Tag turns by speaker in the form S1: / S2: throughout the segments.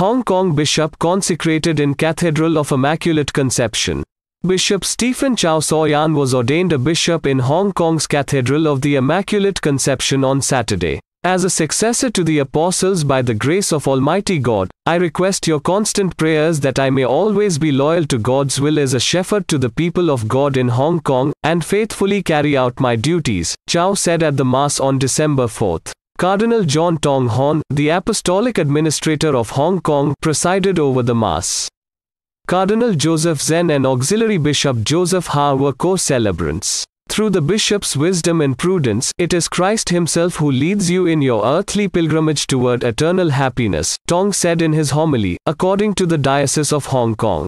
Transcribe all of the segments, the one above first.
S1: Hong Kong bishop consecrated in Cathedral of Immaculate Conception. Bishop Stephen Chow Soyan was ordained a bishop in Hong Kong's Cathedral of the Immaculate Conception on Saturday. As a successor to the apostles by the grace of Almighty God, I request your constant prayers that I may always be loyal to God's will as a shepherd to the people of God in Hong Kong and faithfully carry out my duties, Chow said at the Mass on December 4. Cardinal John Tong Hon, the Apostolic Administrator of Hong Kong, presided over the Mass. Cardinal Joseph Zen and Auxiliary Bishop Joseph Ha were co-celebrants. Through the bishop's wisdom and prudence, it is Christ himself who leads you in your earthly pilgrimage toward eternal happiness, Tong said in his homily, according to the Diocese of Hong Kong.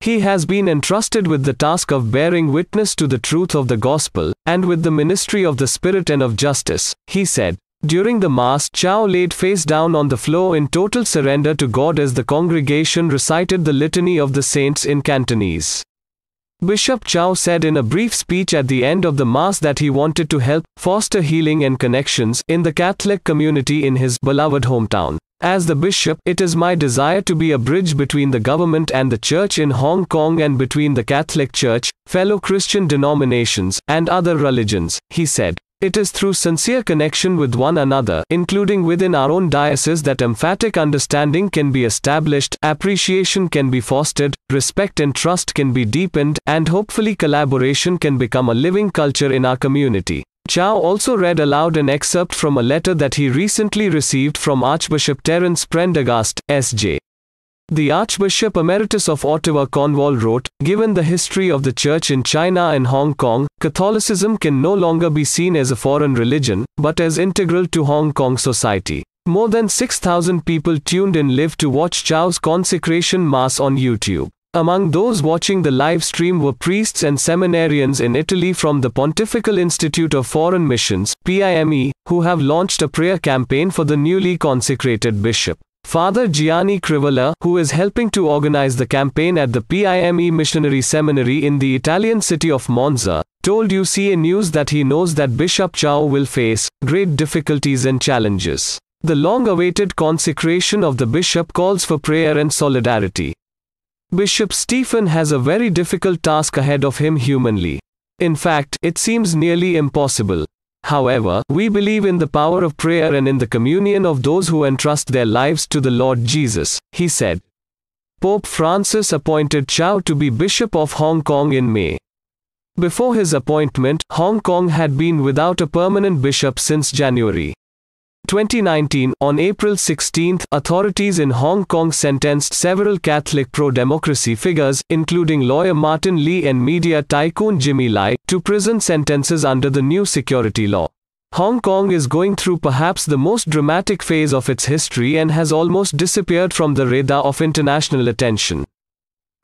S1: He has been entrusted with the task of bearing witness to the truth of the gospel, and with the ministry of the Spirit and of justice, he said. During the Mass, Chow laid face down on the floor in total surrender to God as the congregation recited the Litany of the Saints in Cantonese. Bishop Chow said in a brief speech at the end of the Mass that he wanted to help foster healing and connections in the Catholic community in his beloved hometown. As the bishop, it is my desire to be a bridge between the government and the church in Hong Kong and between the Catholic Church, fellow Christian denominations, and other religions, he said. It is through sincere connection with one another, including within our own diocese, that emphatic understanding can be established, appreciation can be fostered, respect and trust can be deepened, and hopefully collaboration can become a living culture in our community. Chow also read aloud an excerpt from a letter that he recently received from Archbishop Terence Prendergast, S.J. The Archbishop Emeritus of Ottawa Cornwall wrote, Given the history of the Church in China and Hong Kong, Catholicism can no longer be seen as a foreign religion, but as integral to Hong Kong society. More than 6,000 people tuned in live to watch Chow's consecration mass on YouTube. Among those watching the live stream were priests and seminarians in Italy from the Pontifical Institute of Foreign Missions, PIME, who have launched a prayer campaign for the newly consecrated bishop. Father Gianni Crivella, who is helping to organize the campaign at the PIME Missionary Seminary in the Italian city of Monza, told UCA News that he knows that Bishop Chao will face great difficulties and challenges. The long awaited consecration of the bishop calls for prayer and solidarity. Bishop Stephen has a very difficult task ahead of him humanly. In fact, it seems nearly impossible. However, we believe in the power of prayer and in the communion of those who entrust their lives to the Lord Jesus, he said. Pope Francis appointed Chow to be Bishop of Hong Kong in May. Before his appointment, Hong Kong had been without a permanent bishop since January. 2019, on April 16, authorities in Hong Kong sentenced several Catholic pro-democracy figures, including lawyer Martin Lee and media tycoon Jimmy Lai, to prison sentences under the new security law. Hong Kong is going through perhaps the most dramatic phase of its history and has almost disappeared from the radar of international attention.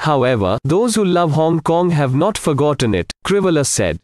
S1: However, those who love Hong Kong have not forgotten it, Krivala said.